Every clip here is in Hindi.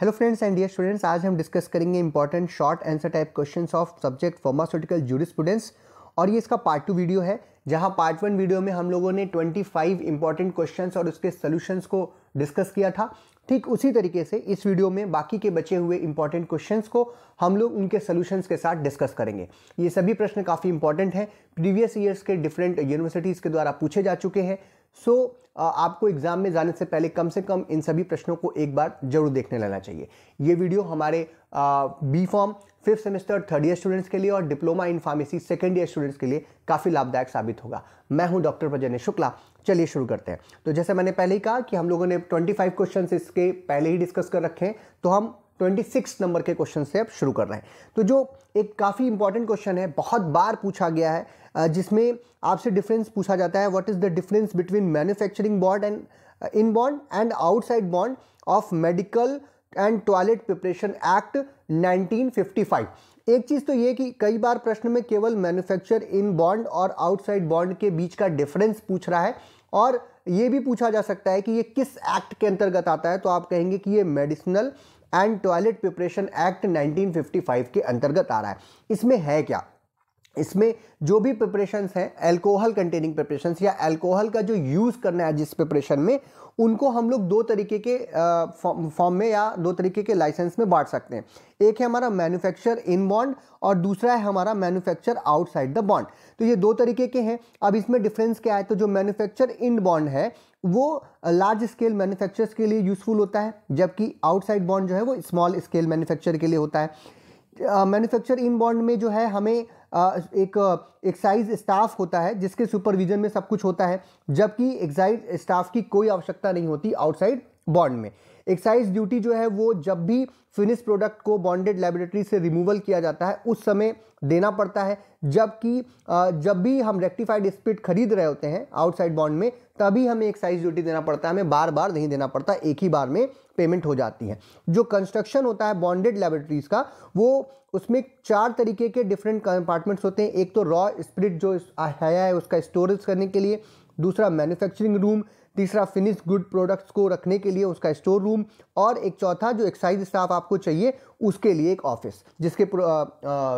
hello friends and dear students आज हम डिस्कस करेंगे important short answer type questions of subject pharmaceutical students और ये इसका पार्ट टू वीडियो है जहां पार्ट वन वीडियो में हम लोगों ने 25 इंपॉर्टेंट क्वेश्चन और उसके सोल्यूशंस को डिस्कस किया था ठीक उसी तरीके से इस वीडियो में बाकी के बचे हुए इंपॉर्टेंट क्वेश्चंस को हम लोग उनके सोल्यूशंस के साथ डिस्कस करेंगे ये सभी प्रश्न काफ़ी इंपॉर्टेंट हैं प्रीवियस ईयर्स के डिफरेंट यूनिवर्सिटीज़ के द्वारा पूछे जा चुके हैं सो so, आपको एग्ज़ाम में जाने से पहले कम से कम इन सभी प्रश्नों को एक बार जरूर देखने लेना चाहिए ये वीडियो हमारे B pharm fifth semester third year students के लिए और diploma in pharmacy second year students के लिए काफ़ी लाभदायक साबित होगा मैं हूं डॉक्टर प्रजन्य शुक्ला चलिए शुरू करते हैं तो जैसे मैंने पहले ही कहा कि हम लोगों ने फाइव क्वेश्चन इसके पहले ही डिस्कस कर रखे हैं तो हम 26 नंबर के क्वेश्चन से अब शुरू कर रहे हैं तो जो एक काफ़ी इंपॉर्टेंट क्वेश्चन है बहुत बार पूछा गया है जिसमें आपसे डिफरेंस पूछा जाता है what is the difference between manufacturing bond and in bond and outside bond of medical and toilet preparation act 1955 एक चीज़ तो ये कि कई बार प्रश्न में केवल मैन्युफैक्चर इन बॉन्ड और आउटसाइड बॉन्ड के बीच का डिफरेंस पूछ रहा है और ये भी पूछा जा सकता है कि ये किस एक्ट के अंतर्गत आता है तो आप कहेंगे कि ये medicinal and toilet preparation act 1955 के अंतर्गत आ रहा है इसमें है क्या इसमें जो भी प्रिपरेशंस हैं अल्कोहल कंटेनिंग प्रिपरेशंस या अल्कोहल का जो यूज़ करना है जिस प्रिपरेशन में उनको हम लोग दो तरीके के फॉर्म में या दो तरीके के लाइसेंस में बांट सकते हैं एक है हमारा मैन्युफैक्चर इन बॉन्ड और दूसरा है हमारा मैन्युफैक्चर आउटसाइड द बॉन्ड तो ये दो तरीके के हैं अब इसमें डिफरेंस क्या है तो जो मैन्युफैक्चर इन बॉन्ड है वो लार्ज स्केल मैन्युफैक्चर के लिए यूज़फुल होता है जबकि आउटसाइड बॉन्ड जो है वो स्मॉल स्केल मैन्युफैक्चर के लिए होता है मैन्युफैक्चर इन बॉन्ड में जो है हमें एक एक्साइज स्टाफ होता है जिसके सुपरविजन में सब कुछ होता है जबकि एक्साइज स्टाफ की कोई आवश्यकता नहीं होती आउटसाइड बॉन्ड में एक्साइज ड्यूटी जो है वो जब भी फिनिश प्रोडक्ट को बॉन्डेड लेबोरेटरी से रिमूवल किया जाता है उस समय देना पड़ता है जबकि जब भी हम रेक्टिफाइड स्पिट खरीद रहे होते हैं आउटसाइड बॉन्ड में तभी हमें एक्साइज ड्यूटी देना पड़ता है हमें बार बार नहीं देना पड़ता एक ही बार में पेमेंट हो जाती है जो कंस्ट्रक्शन होता है बॉन्डेड लेबोरेटरीज का वो उसमें चार तरीके के डिफरेंट कंपार्टमेंट्स होते हैं एक तो रॉ स्प्रिट जो आया है उसका स्टोरेज करने के लिए दूसरा मैन्युफैक्चरिंग रूम तीसरा फिनिश गुड प्रोडक्ट्स को रखने के लिए उसका स्टोर रूम और एक चौथा जो एक्साइज स्टाफ आपको चाहिए उसके लिए एक ऑफिस जिसके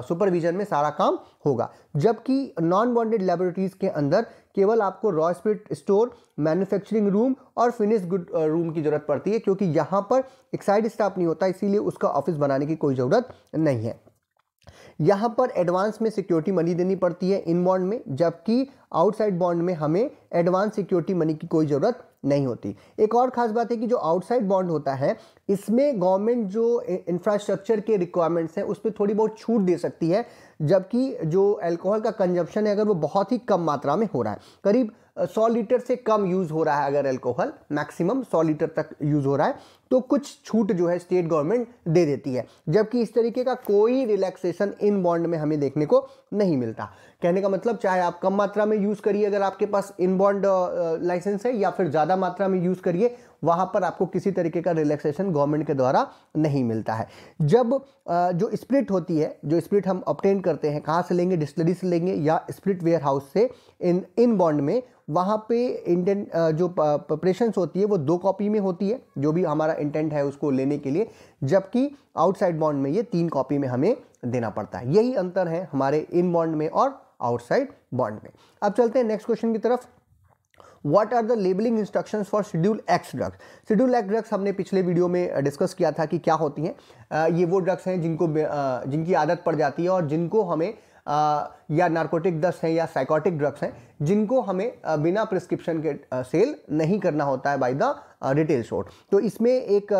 सुपरविजन में सारा काम होगा जबकि नॉन बॉन्डेड लेबोरेटरीज के अंदर केवल आपको raw spirit store manufacturing room और फिनिश गुड रूम की ज़रूरत पड़ती है क्योंकि यहाँ पर एक्साइड स्टाफ नहीं होता इसीलिए उसका ऑफिस बनाने की कोई ज़रूरत नहीं है यहाँ पर एडवांस में सिक्योरिटी मनी देनी पड़ती है इन बॉन्ड में जबकि आउटसाइड बॉन्ड में हमें एडवांस सिक्योरिटी मनी की कोई ज़रूरत नहीं होती एक और ख़ास बात है कि जो आउटसाइड बॉन्ड होता है इसमें गवर्नमेंट जो इंफ्रास्ट्रक्चर के रिक्वायरमेंट्स हैं उस पर थोड़ी बहुत छूट दे सकती है जबकि जो अल्कोहल का कंजप्शन है अगर वो बहुत ही कम मात्रा में हो रहा है करीब सौ लीटर से कम यूज़ हो रहा है अगर अल्कोहल मैक्सिमम सौ लीटर तक यूज़ हो रहा है तो कुछ छूट जो है स्टेट गवर्नमेंट दे देती है जबकि इस तरीके का कोई रिलैक्सेशन इन बॉन्ड में हमें देखने को नहीं मिलता कहने का मतलब चाहे आप कम मात्रा में यूज़ करिए अगर आपके पास इन बॉन्ड लाइसेंस है या फिर ज़्यादा मात्रा में यूज़ करिए वहाँ पर आपको किसी तरीके का रिलैक्सेशन गवर्नमेंट के द्वारा नहीं मिलता है जब जो स्प्रिट होती है जो स्प्रिट हम ऑप्टेन करते हैं कहाँ से लेंगे डिस्टलरी से लेंगे या स्प्रिट वेयर हाउस से इन इन बॉन्ड में वहाँ पे इंटेंट जो प्रिपरेशंस होती है वो दो कॉपी में होती है जो भी हमारा इंटेंट है उसको लेने के लिए जबकि आउटसाइड बॉन्ड में ये तीन कॉपी में हमें देना पड़ता है यही अंतर है हमारे इन बॉन्ड में और आउटसाइड बॉन्ड में अब चलते हैं नेक्स्ट क्वेश्चन की तरफ what are the labelling instructions for schedule X drugs schedule X drugs हमने पिछले वीडियो में डिस्कस uh, किया था कि क्या होती हैं uh, ये वो ड्रग्स हैं जिनको uh, जिनकी आदत पड़ जाती है और जिनको हमें या नार्कोटिक ड्रग्स हैं या साइकोटिक ड्रग्स हैं जिनको हमें बिना प्रिस्क्रिप्शन के सेल नहीं करना होता है बाय द रिटेल शॉट तो इसमें एक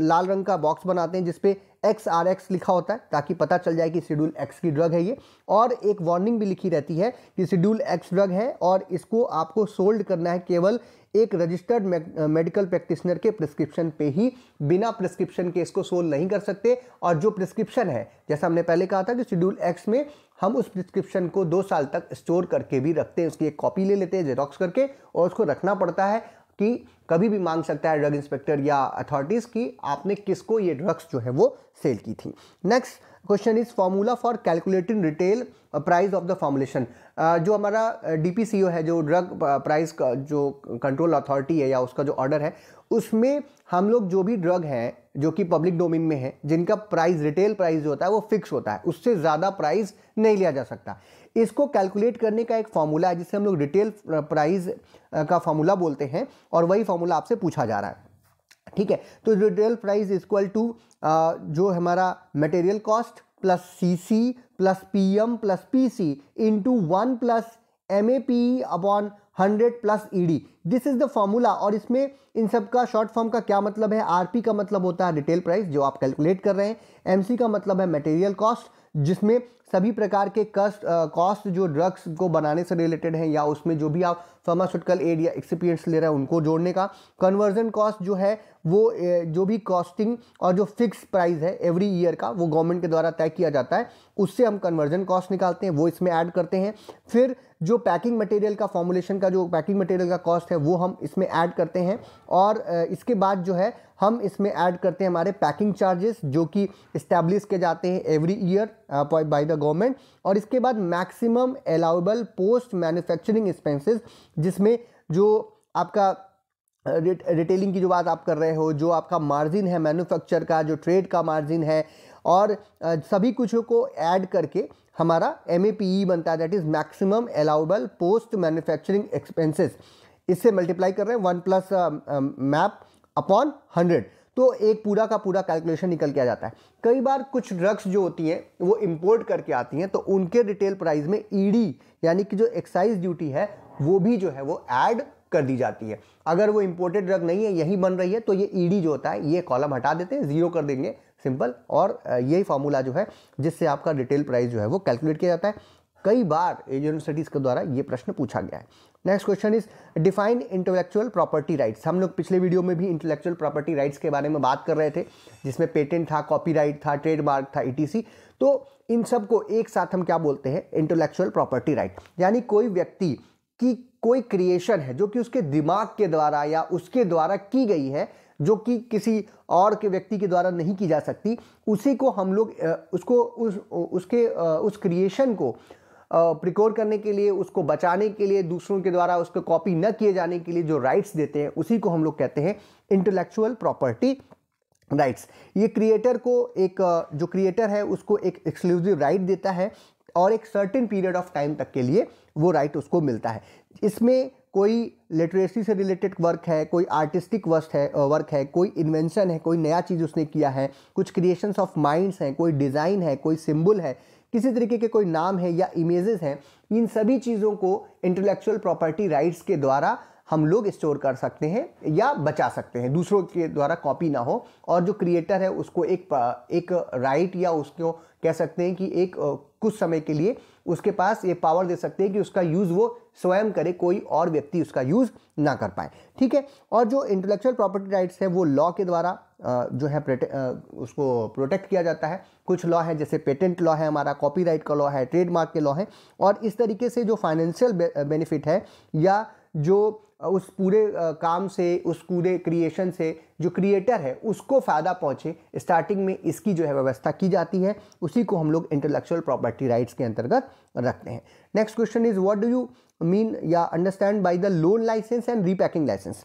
लाल रंग का बॉक्स बनाते हैं जिसपे एक्स आर एक्स लिखा होता है ताकि पता चल जाए कि शेड्यूल एक्स की ड्रग है ये और एक वार्निंग भी लिखी रहती है कि शेड्यूल एक्स ड्रग है और इसको आपको सोल्ड करना है केवल एक रजिस्टर्ड मेडिकल प्रैक्टिशनर के प्रिस्क्रिप्शन पे ही बिना प्रिस्क्रिप्शन के इसको सोल्व नहीं कर सकते और जो प्रिस्क्रिप्शन है जैसा हमने पहले कहा था कि शेड्यूल एक्स में हम उस प्रिस्क्रिप्शन को दो साल तक स्टोर करके भी रखते हैं उसकी एक कॉपी ले लेते हैं जेरोक्स करके और उसको रखना पड़ता है कि कभी भी मांग सकता है ड्रग इंस्पेक्टर या अथॉरिटीज़ की आपने किसको ये ड्रग्स जो है वो सेल की थी next question is formula for calculating retail price of the formulation जो हमारा डी e है जो ड्रग प्राइस का जो कंट्रोल अथॉरिटी है या उसका जो ऑर्डर है उसमें हम लोग जो भी ड्रग हैं जो कि पब्लिक डोमेन में है जिनका प्राइस रिटेल प्राइस जो होता है वो फिक्स होता है उससे ज़्यादा प्राइस नहीं लिया जा सकता इसको कैलकुलेट करने का एक फार्मूला है जिसे हम लोग रिटेल प्राइस का फार्मूला बोलते हैं और वही फार्मूला आपसे पूछा जा रहा है ठीक है तो रिटेल प्राइस इक्वल टू जो हमारा material cost plus C C plus P M plus P C into one plus M A P upon hundred plus E D this is the formula और इसमें इन सब का शॉर्ट फॉर्म का क्या मतलब है आर पी का मतलब होता है रिटेल प्राइस जो आप कैलकुलेट कर रहे हैं एम सी का मतलब है मटेरियल कॉस्ट जिसमें सभी प्रकार के कस्ट कॉस्ट जो ड्रग्स को बनाने से रिलेटेड हैं या उसमें जो भी आप फार्मास्यूटिकल एड या एक्सपीरियंस ले रहे हैं उनको जोड़ने का कन्वर्जन कॉस्ट जो है वो जो भी कॉस्टिंग और जो फिक्स प्राइस है एवरी ईयर का वो गवर्नमेंट के द्वारा तय किया जाता है उससे हम कन्वर्जन कॉस्ट निकालते हैं वो इसमें ऐड करते हैं फिर जो पैकिंग मटेरियल का फॉर्मुलेशन का जो पैकिंग मटेरियल का कॉस्ट है वो हम इसमें ऐड करते हैं और इसके बाद जो है हम इसमें ऐड करते हैं हमारे पैकिंग चार्जेस जो कि इस्टेब्लिश किए जाते हैं every year by the government और इसके बाद maximum allowable post manufacturing expenses जिसमें जो आपका रिटेलिंग की जो बात आप कर रहे हो जो आपका मार्जिन है मैन्युफैक्चर का जो ट्रेड का मार्जिन है और सभी कुछ को ऐड करके हमारा एम e बनता है that is maximum allowable post manufacturing expenses इससे मल्टीप्लाई कर रहे हैं one plus MAP upon hundred तो एक पूरा का पूरा कैलकुलेशन निकल के आ जाता है कई बार कुछ ड्रग्स जो होती हैं वो इम्पोर्ट करके आती हैं तो उनके रिटेल प्राइस में ईडी e यानी कि जो एक्साइज ड्यूटी है वो भी जो है वो ऐड कर दी जाती है अगर वो इम्पोर्टेड ड्रग नहीं है यही बन रही है तो ये ईडी e जो होता है ये कॉलम हटा देते हैं जीरो कर देंगे सिंपल और यही फार्मूला जो है जिससे आपका रिटेल प्राइस जो है वो कैलकुलेट किया जाता है कई बार यूनिवर्सिटीज़ के द्वारा ये प्रश्न पूछा गया है next question is define intellectual property rights हम लोग पिछले वीडियो में भी इंटेलेक्चुअल प्रॉपर्टी राइट्स के बारे में बात कर रहे थे जिसमें पेटेंट था कॉपीराइट था ट्रेडमार्क था ई तो इन सब को एक साथ हम क्या बोलते हैं इंटेलेक्चुअल प्रॉपर्टी राइट यानी कोई व्यक्ति की कोई क्रिएशन है जो कि उसके दिमाग के द्वारा या उसके द्वारा की गई है जो कि किसी और के व्यक्ति के द्वारा नहीं की जा सकती उसी को हम लोग उसको उस उसके उस क्रिएशन को प्रिकोर करने के लिए उसको बचाने के लिए दूसरों के द्वारा उसको कॉपी न किए जाने के लिए जो राइट्स देते हैं उसी को हम लोग कहते हैं इंटेलेक्चुअल प्रॉपर्टी राइट्स ये क्रिएटर को एक जो क्रिएटर है उसको एक एक्सक्लूसिव राइट देता है और एक सर्टेन पीरियड ऑफ टाइम तक के लिए वो राइट उसको मिलता है इसमें कोई लिटरेसी से रिलेटेड वर्क है कोई आर्टिस्टिक वर्क है वर्क है कोई इन्वेंशन है कोई नया चीज़ उसने किया है कुछ क्रिएशंस ऑफ माइंड्स हैं कोई डिज़ाइन है कोई सिंबल है किसी तरीके के कोई नाम है या इमेजेस हैं इन सभी चीज़ों को इंटेलेक्चुअल प्रॉपर्टी राइट्स के द्वारा हम लोग स्टोर कर सकते हैं या बचा सकते हैं दूसरों के द्वारा कॉपी ना हो और जो क्रिएटर है उसको एक एक राइट या उसको कह सकते हैं कि एक कुछ समय के लिए उसके पास ये पावर दे सकते हैं कि उसका यूज़ वो स्वयं करे कोई और व्यक्ति उसका यूज़ ना कर पाए ठीक है और जो इंटेलेक्चुअल प्रॉपर्टी राइट्स है वो लॉ के द्वारा जो है उसको प्रोटेक्ट किया जाता है कुछ लॉ है जैसे पेटेंट लॉ है हमारा कॉपीराइट का लॉ है ट्रेडमार्क के लॉ है और इस तरीके से जो फाइनेंशियल बेनिफिट है या जो उस पूरे काम से उस पूरे क्रिएशन से जो क्रिएटर है उसको फ़ायदा पहुंचे स्टार्टिंग में इसकी जो है व्यवस्था की जाती है उसी को हम लोग इंटेलेक्चुअल प्रॉपर्टी राइट्स के अंतर्गत रखते हैं next question is what do you mean या understand by the loan licence and repacking licence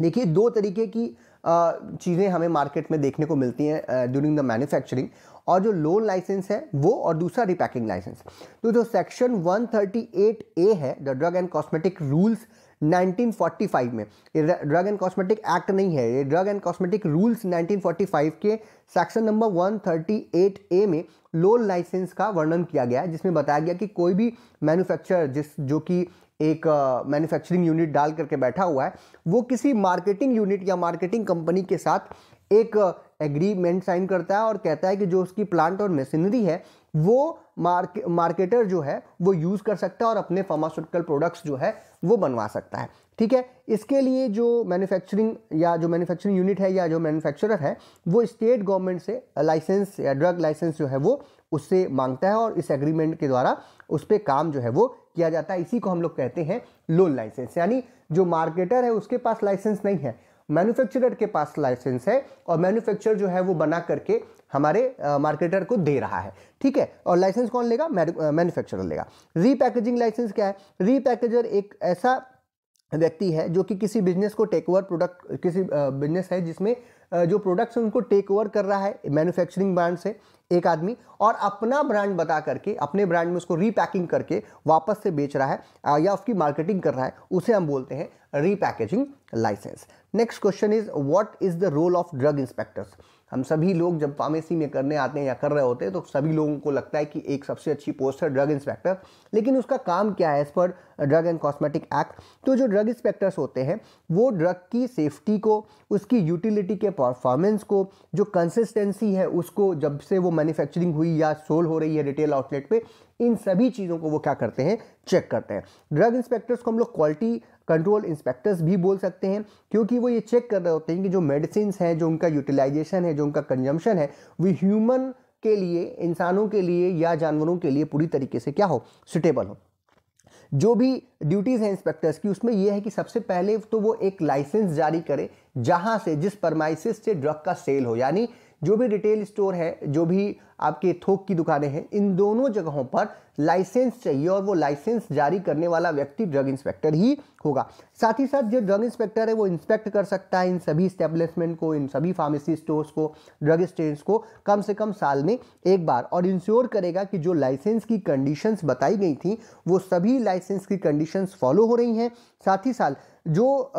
देखिए दो तरीके की चीज़ें हमें मार्केट में देखने को मिलती हैं ड्यूरिंग द मैन्युफैक्चरिंग और जो लोन लाइसेंस है वो और दूसरा रिपैकिंग लाइसेंस तो जो सेक्शन 138 ए है the drug and cosmetic rules 1945 में ये ड्रग एंड कॉस्मेटिक एक्ट नहीं है ये ड्रग एंड कॉस्मेटिक रूल्स 1945 के सेक्शन नंबर 138 ए में लोन लाइसेंस का वर्णन किया गया है जिसमें बताया गया कि कोई भी मैन्युफैक्चरर जिस जो कि एक मैन्युफैक्चरिंग यूनिट डाल करके बैठा हुआ है वो किसी मार्केटिंग यूनिट या मार्केटिंग कंपनी के साथ एक एग्रीमेंट साइन करता है और कहता है कि जो उसकी प्लांट और मशीनरी है वो मार्के मार्केटर जो है वो यूज़ कर सकता है और अपने फार्मास्यूटिकल प्रोडक्ट्स जो है वो बनवा सकता है ठीक है इसके लिए जो मैन्युफैक्चरिंग या जो मैन्युफैक्चरिंग यूनिट है या जो मैन्युफैक्चरर है वो स्टेट गवर्नमेंट से लाइसेंस या ड्रग लाइसेंस जो है वो उससे मांगता है और इस एग्रीमेंट के द्वारा उस पर काम जो है वो किया जाता है इसी को हम लोग कहते हैं लोन लाइसेंस यानी जो मार्केटर है उसके पास लाइसेंस नहीं है मैन्युफैक्चरर के पास लाइसेंस है और मैन्युफैक्चर जो है वो बना करके हमारे मार्केटर को दे रहा है ठीक है और लाइसेंस कौन लेगा मैन्युफैक्चरर लेगा रीपैकेजिंग लाइसेंस क्या है रीपैकेजर एक ऐसा व्यक्ति है जो कि किसी बिजनेस को टेक ओवर प्रोडक्ट किसी बिजनेस है जिसमें जो प्रोडक्ट्स उनको टेक ओवर कर रहा है मैन्युफैक्चरिंग ब्रांड से एक आदमी और अपना ब्रांड बता करके अपने ब्रांड में उसको रीपैकिंग करके वापस से बेच रहा है या उसकी मार्केटिंग कर रहा है उसे हम बोलते हैं repackaging licence next question is what is the role of drug inspectors हम सभी लोग जब फार्मेसी में करने आते हैं या कर रहे होते हैं तो सभी लोगों को लगता है कि एक सबसे अच्छी पोस्ट है ड्रग इंस्पेक्टर लेकिन उसका काम क्या है एज़ पर ड्रग एंड कॉस्मेटिक एक्ट तो जो ड्रग इंस्पेक्टर्स होते हैं वो ड्रग की सेफ्टी को उसकी यूटिलिटी के परफॉर्मेंस को जो कंसिस्टेंसी है उसको जब से वो मैन्युफैक्चरिंग हुई या सोल हो रही है रिटेल आउटलेट पे इन सभी चीज़ों को वो क्या करते हैं चेक करते हैं ड्रग इंस्पेक्टर्स को हम लोग क्वालिटी कंट्रोल इंस्पेक्टर्स भी बोल सकते हैं क्योंकि वो ये चेक कर रहे होते हैं कि जो मेडिसिन हैं जो उनका यूटिलाइजेशन है जो उनका कंजम्पशन है वो ह्यूमन के लिए इंसानों के लिए या जानवरों के लिए पूरी तरीके से क्या हो सुटेबल हो जो भी ड्यूटीज़ हैं इंस्पेक्टर्स की उसमें यह है कि सबसे पहले तो वो एक लाइसेंस जारी करे जहाँ से जिस परमाइसिस से ड्रग का सेल हो यानी जो भी रिटेल स्टोर है जो भी आपके थोक की दुकानें हैं इन दोनों जगहों पर लाइसेंस चाहिए और वो लाइसेंस जारी करने वाला व्यक्ति ड्रग इंस्पेक्टर ही होगा साथ ही साथ जो ड्रग इंस्पेक्टर है वो इंस्पेक्ट कर सकता है इन सभी स्टेब्लिशमेंट को इन सभी फार्मेसी स्टोर्स को ड्रग स्टेशंस को कम से कम साल में एक बार और इंश्योर करेगा कि जो लाइसेंस की कंडीशंस बताई गई थी वो सभी लाइसेंस की कंडीशंस फॉलो हो रही हैं साथ ही साथ जो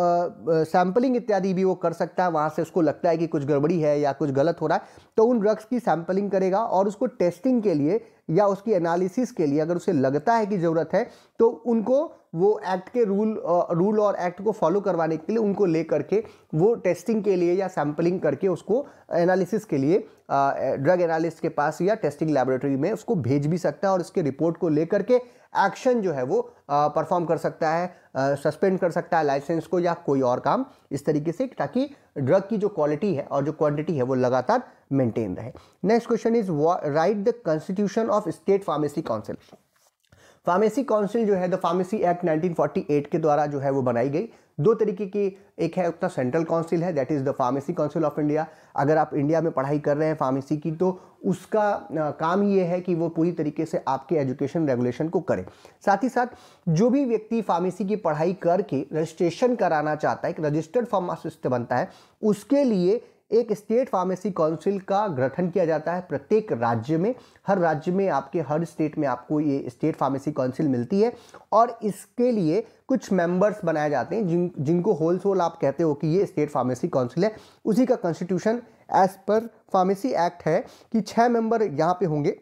सैम्पलिंग इत्यादि भी वो कर सकता है वहाँ से उसको लगता है कि कुछ गड़बड़ी है या कुछ गलत हो रहा है तो उन ड्रग्स की सैम्पलिंग करेगा और उसको टेस्टिंग के लिए या उसकी एनालिसिस के लिए अगर उसे लगता है कि ज़रूरत है तो उनको वो एक्ट के रूल रूल और एक्ट को फॉलो करवाने के लिए उनको ले करके वो टेस्टिंग के लिए या सैम्पलिंग करके उसको एनालिसिस के लिए ड्रग एनालिस्ट के पास या टेस्टिंग लेबोरेटरी में उसको भेज भी सकता है और इसके रिपोर्ट को लेकर के एक्शन जो है वो परफॉर्म कर सकता है सस्पेंड कर सकता है लाइसेंस को या कोई और काम इस तरीके से ताकि ड्रग की जो क्वालिटी है और जो क्वांटिटी है वो लगातार मेंटेन रहे next question is write the constitution of state pharmacy council pharmacy council जो है द फार्मेसी एक्ट 1948 के द्वारा जो है वो बनाई गई दो तरीके की एक है उतना सेंट्रल काउंसिल है that is the pharmacy council of India अगर आप इंडिया में पढ़ाई कर रहे हैं फार्मेसी की तो उसका आ, काम ये है कि वो पूरी तरीके से आपके एजुकेशन रेगुलेशन को करे साथ ही साथ जो भी व्यक्ति फार्मेसी की पढ़ाई करके रजिस्ट्रेशन कराना चाहता है एक रजिस्टर्ड फार्मासिस्ट बनता है उसके लिए एक स्टेट फार्मेसी काउंसिल का गठन किया जाता है प्रत्येक राज्य में हर राज्य में आपके हर स्टेट में आपको ये स्टेट फार्मेसी काउंसिल मिलती है और इसके लिए कुछ मेंबर्स बनाए जाते हैं जिन जिनको होल सोल आप कहते हो कि ये स्टेट फार्मेसी काउंसिल है उसी का constitution as per pharmacy act है कि छः मेंबर यहाँ पे होंगे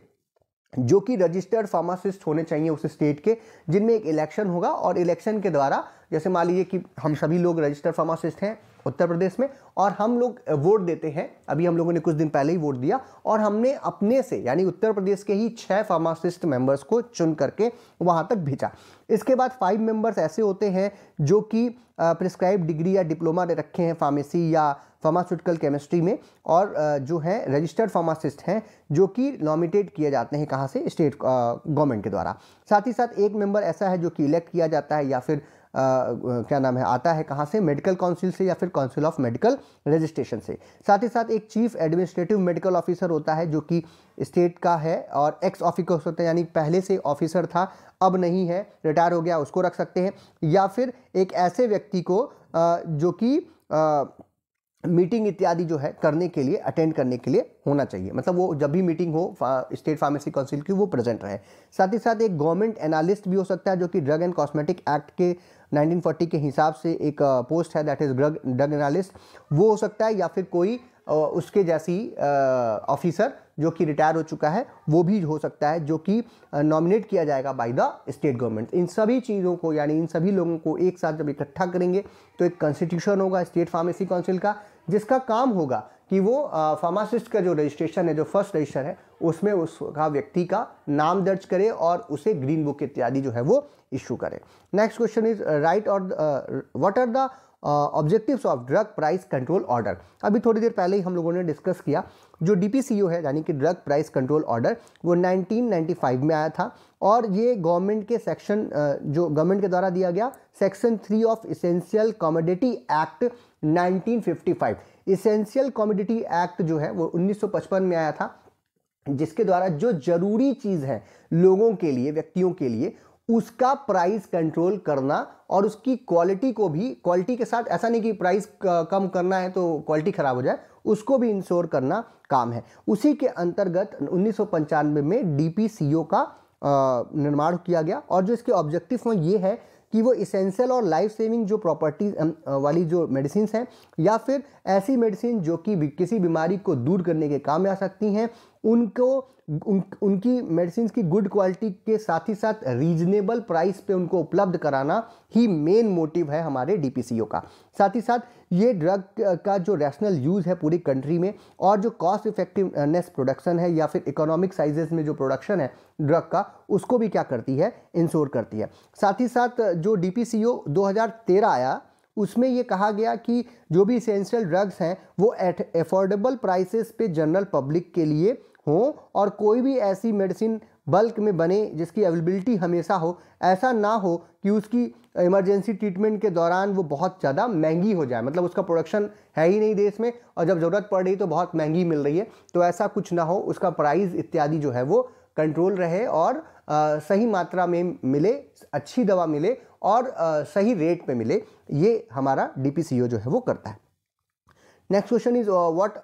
जो कि रजिस्टर्ड फार्मासिस्ट होने चाहिए उस स्टेट के जिनमें एक इलेक्शन होगा और इलेक्शन के द्वारा जैसे मान लीजिए कि हम सभी लोग रजिस्टर्ड फार्मासिस्ट हैं उत्तर प्रदेश में और हम लोग वोट देते हैं अभी हम लोगों ने कुछ दिन पहले ही वोट दिया और हमने अपने से यानी उत्तर प्रदेश के ही छः फार्मासिस्ट मेंबर्स को चुन करके वहाँ तक भेजा इसके बाद फाइव मेंबर्स ऐसे होते हैं जो कि प्रिस्क्राइब डिग्री या डिप्लोमा रखे हैं फार्मेसी या फार्मास्यूटिकल केमिस्ट्री में और जो है रजिस्टर्ड फार्मासिस्ट हैं जो कि नॉमिनेट किए जाते हैं कहाँ से स्टेट गवर्नमेंट के द्वारा साथ ही साथ एक मेंबर ऐसा है जो कि इलेक्ट किया जाता है या फिर क्या नाम है आता है कहाँ से मेडिकल काउंसिल से या फिर काउंसिल ऑफ मेडिकल रजिस्ट्रेशन से साथ ही साथ एक चीफ एडमिनिस्ट्रेटिव मेडिकल ऑफिसर होता है जो कि स्टेट का है और एक्स ऑफिक होता है यानी पहले से ऑफिसर था अब नहीं है रिटायर हो गया उसको रख सकते हैं या फिर एक ऐसे व्यक्ति को जो कि मीटिंग इत्यादि जो है करने के लिए अटेंड करने के लिए होना चाहिए मतलब वो जब भी मीटिंग हो स्टेट फार्मेसी काउंसिल की वो प्रेजेंट रहे साथ ही साथ एक गवर्नमेंट एनालिस्ट भी हो सकता है जो कि ड्रग एंड कॉस्मेटिक एक्ट के 1940 के हिसाब से एक पोस्ट है that is drug drug analyst वो हो सकता है या फिर कोई उसके जैसी ऑफिसर जो कि रिटायर हो चुका है वो भी हो सकता है जो कि नॉमिनेट किया जाएगा बाय द स्टेट गवर्नमेंट इन सभी चीज़ों को यानी इन सभी लोगों को एक साथ जब इकट्ठा करेंगे तो एक कॉन्स्टिट्यूशन होगा स्टेट फार्मेसी काउंसिल का जिसका काम होगा कि वो फार्मासिस्ट का जो रजिस्ट्रेशन है जो फर्स्ट रजिस्टर है उसमें उसका व्यक्ति का नाम दर्ज करे और उसे ग्रीन बुक इत्यादि जो है वो इशू करें नेक्स्ट क्वेश्चन इज राइट और what are the objectives of drug price control order अभी थोड़ी देर पहले ही हम लोगों ने डिस्कस किया जो डी है यानी कि ड्रग प्राइस कंट्रोल ऑर्डर वो 1995 में आया था और ये गवर्नमेंट के सेक्शन uh, जो गवर्नमेंट के द्वारा दिया गया section three of essential commodity act 1955 essential commodity act जो है वो 1955 में आया था जिसके द्वारा जो जरूरी चीज़ है लोगों के लिए व्यक्तियों के लिए उसका प्राइस कंट्रोल करना और उसकी क्वालिटी को भी क्वालिटी के साथ ऐसा नहीं कि प्राइस कम करना है तो क्वालिटी ख़राब हो जाए उसको भी इंश्योर करना काम है उसी के अंतर्गत उन्नीस में डी का निर्माण किया गया और जो इसके ऑब्जेक्टिव हैं ये है कि वो इसेंशियल और लाइफ सेविंग जो प्रॉपर्टीज वाली जो मेडिसिन हैं या फिर ऐसी मेडिसिन जो कि किसी बीमारी को दूर करने के काम में आ सकती हैं उनको उन, उनकी मेडिसिन की गुड क्वालिटी के साथ ही साथ रीजनेबल प्राइस पे उनको उपलब्ध कराना ही मेन मोटिव है हमारे डीपीसीओ का साथ ही साथ ये ड्रग का जो रैशनल यूज़ है पूरी कंट्री में और जो कॉस्ट इफेक्टिवनेस प्रोडक्शन है या फिर इकोनॉमिक साइजेस में जो प्रोडक्शन है ड्रग का उसको भी क्या करती है इंश्योर करती है साथ ही साथ जो डी पी सी ओ दो हज़ार तेरह आया उसमें ये कहा गया कि जो भी इसेंशियल ड्रग्स हैं वो एट एफोर्डेबल प्राइसेस पे जनरल पब्लिक के लिए हों और कोई भी ऐसी मेडिसिन बल्क में बने जिसकी अवेलेबिलिटी हमेशा हो ऐसा ना हो कि उसकी इमरजेंसी ट्रीटमेंट के दौरान वो बहुत ज़्यादा महंगी हो जाए मतलब उसका प्रोडक्शन है ही नहीं देश में और जब ज़रूरत पड़ रही तो बहुत महंगी मिल रही है तो ऐसा कुछ ना हो उसका प्राइस इत्यादि जो है वो कंट्रोल रहे और आ, सही मात्रा में मिले अच्छी दवा मिले और आ, सही रेट पर मिले ये हमारा डी जो है वो करता है next question is what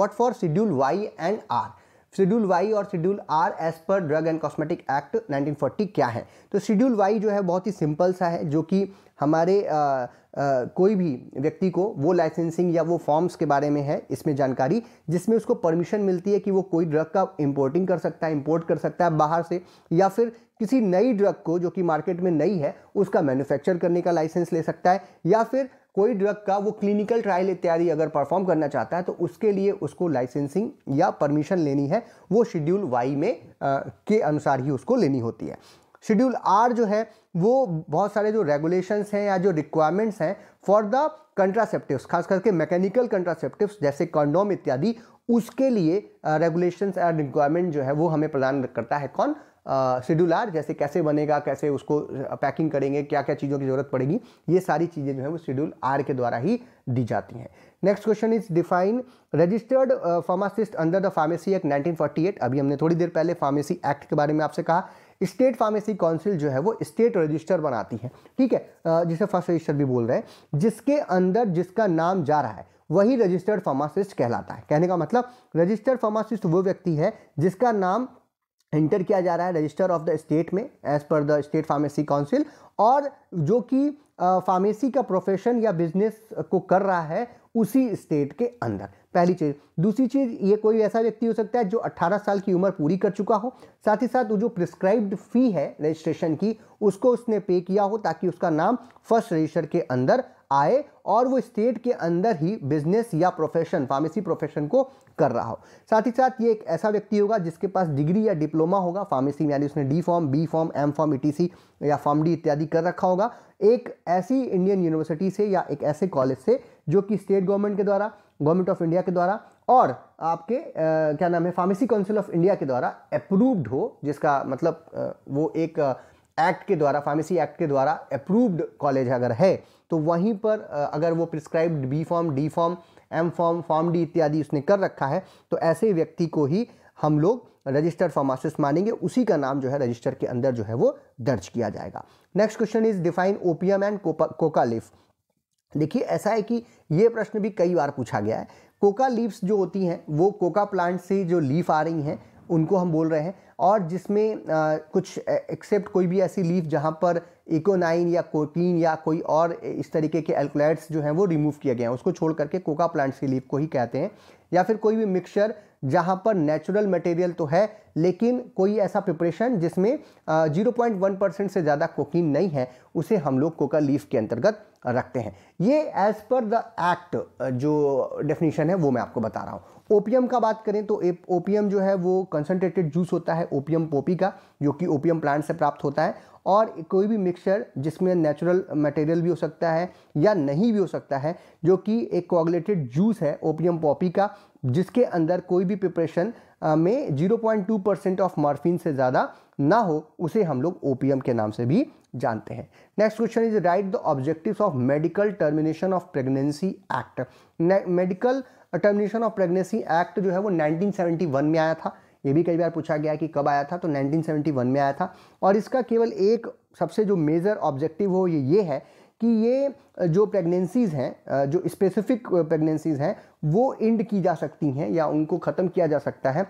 what for schedule Y and R schedule Y और schedule R as per drug and cosmetic act 1940 क्या है तो शेड्यूल वाई जो है बहुत ही सिंपल सा है जो कि हमारे आ, आ, कोई भी व्यक्ति को वो लाइसेंसिंग या वो फॉर्म्स के बारे में है इसमें जानकारी जिसमें उसको परमिशन मिलती है कि वो कोई ड्रग का इम्पोर्टिंग कर सकता है इम्पोर्ट कर सकता है बाहर से या फिर किसी नई ड्रग को जो कि मार्केट में नई है उसका मैन्युफैक्चर करने का लाइसेंस ले सकता है या फिर कोई ड्रग का वो क्लिनिकल ट्रायल इत्यादि अगर परफॉर्म करना चाहता है तो उसके लिए उसको लाइसेंसिंग या परमिशन लेनी है वो शेड्यूल वाई में आ, के अनुसार ही उसको लेनी होती है शेड्यूल आर जो है वो बहुत सारे जो रेगुलेशंस हैं या जो रिक्वायरमेंट्स हैं फॉर द कंट्रासेप्टिव्स खास करके मैकेनिकल कंट्रासेप्टिव्स जैसे कॉन्डोम इत्यादि उसके लिए रेगुलेशंस एंड रिक्वायरमेंट जो है वो हमें प्रदान करता है कौन शेड्यूल आर जैसे कैसे बनेगा कैसे उसको पैकिंग करेंगे क्या क्या चीज़ों की ज़रूरत पड़ेगी ये सारी चीज़ें जो है वो शेड्यूल आर के द्वारा ही दी जाती हैं next question is define registered pharmacist under the pharmacy act 1948 अभी हमने थोड़ी देर पहले फार्मेसी एक्ट के बारे में आपसे कहा स्टेट फार्मेसी काउंसिल जो है वो स्टेट रजिस्टर बनाती है ठीक है जिसे फर्स्ट रजिस्टर भी बोल रहे हैं जिसके अंदर जिसका नाम जा रहा है वही रजिस्टर्ड फार्मासिस्ट कहलाता है कहने का मतलब रजिस्टर्ड फार्मासिस्ट वो व्यक्ति है जिसका नाम एंटर किया जा रहा है रजिस्टर ऑफ द स्टेट में as per the state pharmacy council और जो कि फार्मेसी का प्रोफेशन या बिजनेस को कर रहा है उसी स्टेट के अंदर पहली चीज़ दूसरी चीज़ ये कोई ऐसा व्यक्ति हो सकता है जो 18 साल की उम्र पूरी कर चुका हो साथ ही साथ वो जो प्रिस्क्राइब्ड फ़ी है रजिस्ट्रेशन की उसको उसने पे किया हो ताकि उसका नाम फर्स्ट रजिस्टर के अंदर आए और वो स्टेट के अंदर ही बिजनेस या प्रोफेशन फार्मेसी प्रोफेशन को कर रहा हो साथ ही साथ ये एक ऐसा व्यक्ति होगा जिसके पास डिग्री या डिप्लोमा होगा फार्मेसी में यानी उसने D pharm B pharm M pharm ई या फॉर्म डी इत्यादि कर रखा होगा एक ऐसी इंडियन यूनिवर्सिटी से या एक ऐसे कॉलेज से जो कि स्टेट गवर्नमेंट के द्वारा गवर्नमेंट ऑफ इंडिया के द्वारा और आपके आ, क्या नाम है फार्मेसी काउंसिल ऑफ इंडिया के द्वारा अप्रूव्ड हो जिसका मतलब आ, वो एक एक्ट के द्वारा फार्मेसी एक्ट के द्वारा अप्रूव्ड कॉलेज अगर है तो वहीं पर अगर वो prescribed B pharm D pharm M pharm pharm D इत्यादि उसने कर रखा है तो ऐसे व्यक्ति को ही हम लोग रजिस्टर्ड फार्मासिस्ट मानेंगे उसी का नाम जो है रजिस्टर के अंदर जो है वो दर्ज किया जाएगा next question is define opium and coca leaf देखिए ऐसा है कि ये प्रश्न भी कई बार पूछा गया है कोका लीव्स जो होती हैं वो कोका प्लांट से जो लीफ आ रही हैं उनको हम बोल रहे हैं और जिसमें कुछ एक्सेप्ट कोई भी ऐसी लीफ जहाँ पर इकोनाइन या कोटीन या कोई और इस तरीके के एल्कोलाइड्स जो हैं वो रिमूव किया गया है उसको छोड़ करके कोका प्लांट्स की लीफ को ही कहते हैं या फिर कोई भी मिक्सचर जहाँ पर नेचुरल मटेरियल तो है लेकिन कोई ऐसा प्रिपरेशन जिसमें जीरो पॉइंट वन परसेंट से ज़्यादा कोकीन नहीं है उसे हम लोग कोका लीफ के अंतर्गत रखते हैं ये एज पर द एक्ट जो डेफिनेशन है वो मैं आपको बता रहा हूँ ओपीएम का बात करें तो ओपीएम जो है वो कंसनट्रेटेड जूस होता है ओपीएम पोपी का जो कि ओपीएम प्लांट से प्राप्त होता है और कोई भी मिक्सचर जिसमें नेचुरल मटेरियल भी हो सकता है या नहीं भी हो सकता है जो कि एक कोगलेटेड जूस है ओपियम पॉपी का जिसके अंदर कोई भी प्रिपरेशन में 0.2 परसेंट ऑफ मार्फिन से ज़्यादा ना हो उसे हम लोग ओपीएम के नाम से भी जानते हैं next question is write the objectives of medical termination of pregnancy act medical termination of pregnancy act जो है वो 1971 में आया था ये भी कई बार पूछा गया कि कब आया था तो 1971 में आया था और इसका केवल एक सबसे जो मेजर ऑब्जेक्टिव हो ये ये है कि ये जो प्रेगनेंसीज़ हैं जो स्पेसिफिक प्रेगनेंसीज़ हैं वो इंड की जा सकती हैं या उनको ख़त्म किया जा सकता है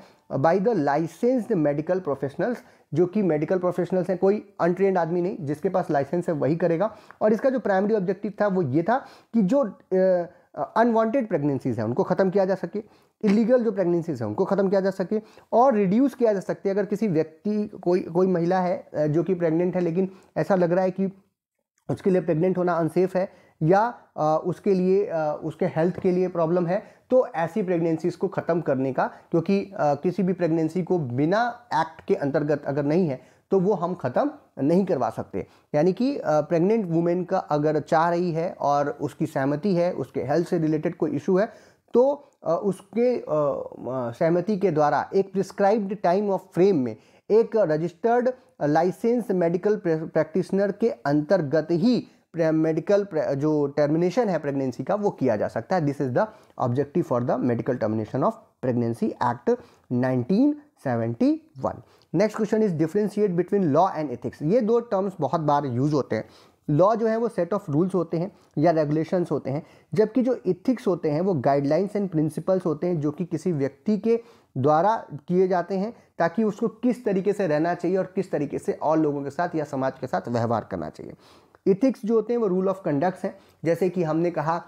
by the licensed medical professionals जो कि मेडिकल प्रोफेशनल्स हैं कोई अनट्रेंड आदमी नहीं जिसके पास लाइसेंस है वही करेगा और इसका जो प्राइमरी ऑब्जेक्टिव था वो ये था कि जो अनवांटेड प्रेगनेंसीज़ हैं उनको ख़त्म किया जा सके इलीगल जो प्रेगनेंसीज हैं उनको ख़त्म किया जा सके और रिड्यूस किया जा सकते अगर किसी व्यक्ति कोई कोई महिला है जो कि प्रेग्नेंट है लेकिन ऐसा लग रहा है कि उसके लिए प्रेग्नेंट होना अनसेफ़ है या उसके लिए उसके हेल्थ के लिए प्रॉब्लम है तो ऐसी प्रेगनेंसीज़ को ख़त्म करने का क्योंकि किसी भी प्रेगनेंसी को बिना एक्ट के अंतर्गत अगर नहीं है तो वो हम ख़त्म नहीं करवा सकते यानी कि प्रेग्नेंट वुमेन का अगर चाह रही है और उसकी सहमति है उसके हेल्थ से रिलेटेड कोई इशू है तो उसके सहमति के द्वारा एक प्रिस्क्राइब्ड टाइम ऑफ फ्रेम में एक रजिस्टर्ड लाइसेंस मेडिकल प्रैक्टिशनर के अंतर्गत ही मेडिकल जो टर्मिनेशन है प्रेगनेंसी का वो किया जा सकता है this is the objective for the medical termination of pregnancy act 1971 next question is differentiate between law and ethics ये दो टर्म्स बहुत बार यूज होते हैं लॉ जो है वो सेट ऑफ रूल्स होते हैं या रेगुलेशंस होते हैं जबकि जो इथिक्स होते हैं वो गाइडलाइंस एंड प्रिंसिपल्स होते हैं जो कि किसी व्यक्ति के द्वारा किए जाते हैं ताकि उसको किस तरीके से रहना चाहिए और किस तरीके से और लोगों के साथ या समाज के साथ व्यवहार करना चाहिए इथिक्स जो होते हैं वो रूल ऑफ कंडक्ट्स हैं जैसे कि हमने कहा